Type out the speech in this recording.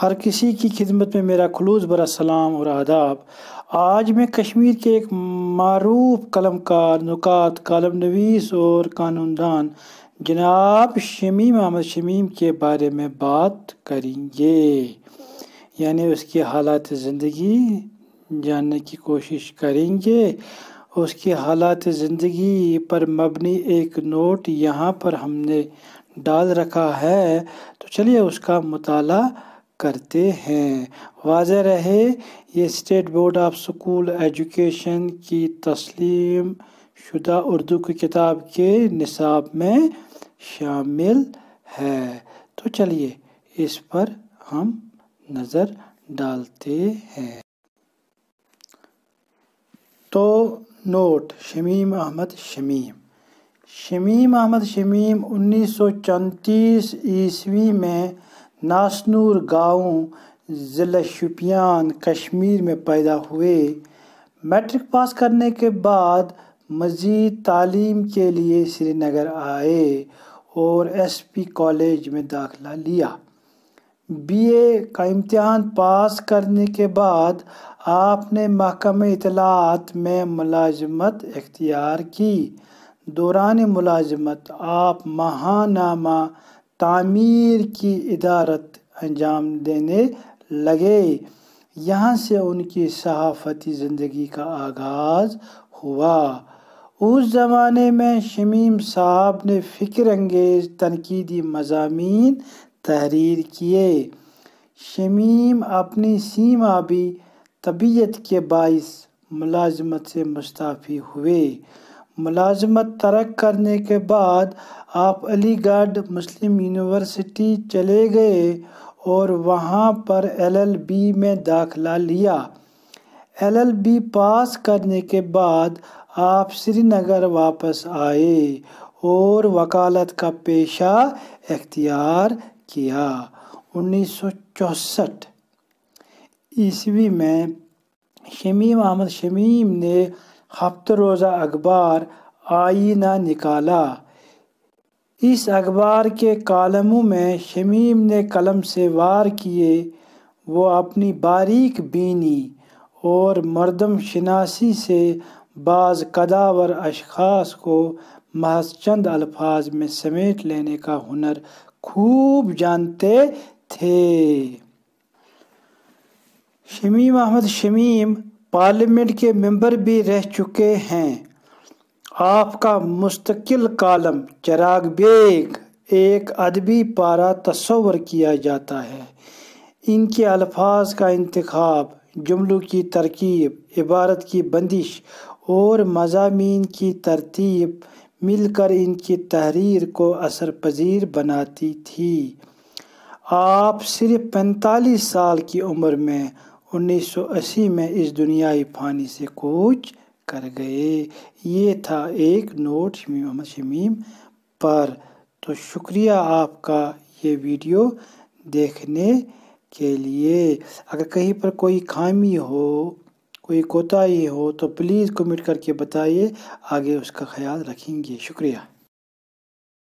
हर किसी की खिदमत में मेरा खलूस बरा सलाम और आदाब आज मैं कश्मीर के एक मरूफ कलमकार नुकात कलम नवीस और कानूनदान जनाब शमीम अहमद शमीम के बारे में बात करेंगे यानी उसके हालात ज़िंदगी जानने की कोशिश करेंगे उसके हालात ज़िंदगी पर मबनी एक नोट यहाँ पर हमने डाल रखा है तो चलिए उसका मताल करते हैं वाज रहे ये State Board of School Education की तस्लीम शुदा उर्दू की किताब के निसाब में शामिल है तो चलिए इस पर हम नज़र डालते हैं तो नोट शमीम अहमद शमीम शमीम अहमद शमीम उन्नीस 1934 ईस्वी में नासनूर गाँव ज़िला शुपियान कश्मीर में पैदा हुए मैट्रिक पास करने के बाद मज़ीद तालीम के लिए श्रीनगर आए और एसपी कॉलेज में दाखला लिया बीए का इम्तहान पास करने के बाद आपने महकम इतलात में मुलाजमत इख्तियार की दौरान मुलाजमत आप महानामा तामीर की इदारत अंजाम देने लगे यहाँ से उनकी सहाफ़ती ज़िंदगी का आगाज़ हुआ उस ज़माने में शमीम साहब ने फ़िक्र अंगेज़ तनकीदी मजामी तहरीर किए शमीम अपनी सीमा भी तबीयत के बायस मुलाजमत से मुस्ताफ़ी हुए मुलाजमत तरक करने के बाद आप अलीगढ़ मुस्लिम यूनिवर्सिटी चले गए और वहाँ पर एलएलबी में दाखला लिया एलएलबी पास करने के बाद आप श्रीनगर वापस आए और वकालत का पेशा अख्तियार किया 1964 ईस्वी में शमीम अहमद शमीम ने हफ्त रोज़ा अखबार आईना निकाला इस अखबार के कालमों में शमीम ने कलम से वार किए वो अपनी बारीक बीनी और मर्दम शनासी से बाज़ कदावर अशखास को महज चंद अल्फाज में समेट लेने का हुनर खूब जानते थे शमीम अहमद शमीम पार्लियामेंट के मेंबर भी रह चुके हैं आपका मुस्तकिल कालम चराग बेग एक अदबी पारा तस्वर किया जाता है इनके अल्फाज का इंतखब जुमलों की तरकीब इबारत की बंदिश और मजामी की तरतीब मिलकर इनकी तहरीर को असर पजीर बनाती थी आप सिर्फ पैंतालीस साल की उम्र में 1980 में इस दुनियाई फानी से कूच कर गए ये था एक नोट शमीम शमीम पर तो शुक्रिया आपका ये वीडियो देखने के लिए अगर कहीं पर कोई खामी हो कोई कोताही हो तो प्लीज़ कमेंट करके बताइए आगे उसका ख्याल रखेंगे शुक्रिया